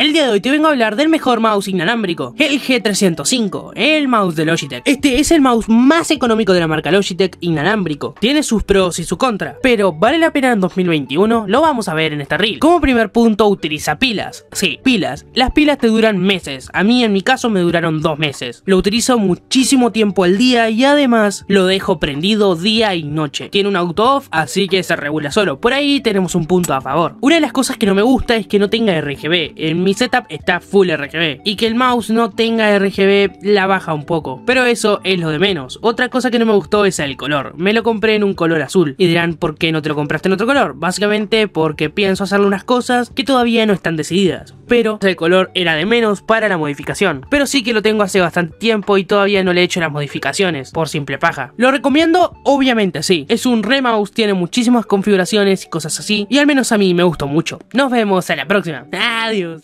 El día de hoy te vengo a hablar del mejor mouse inalámbrico, el G305, el mouse de Logitech. Este es el mouse más económico de la marca Logitech inalámbrico. Tiene sus pros y sus contras pero vale la pena en 2021, lo vamos a ver en este reel. Como primer punto utiliza pilas. Sí, pilas. Las pilas te duran meses, a mí en mi caso me duraron dos meses. Lo utilizo muchísimo tiempo al día y además lo dejo prendido día y noche. Tiene un auto off, así que se regula solo. Por ahí tenemos un punto a favor. Una de las cosas que no me gusta es que no tenga RGB. En mi mi setup está full RGB. Y que el mouse no tenga RGB la baja un poco. Pero eso es lo de menos. Otra cosa que no me gustó es el color. Me lo compré en un color azul. Y dirán, ¿por qué no te lo compraste en otro color? Básicamente porque pienso hacerle unas cosas que todavía no están decididas. Pero el color era de menos para la modificación. Pero sí que lo tengo hace bastante tiempo y todavía no le he hecho las modificaciones. Por simple paja. ¿Lo recomiendo? Obviamente sí. Es un mouse tiene muchísimas configuraciones y cosas así. Y al menos a mí me gustó mucho. Nos vemos en la próxima. Adiós.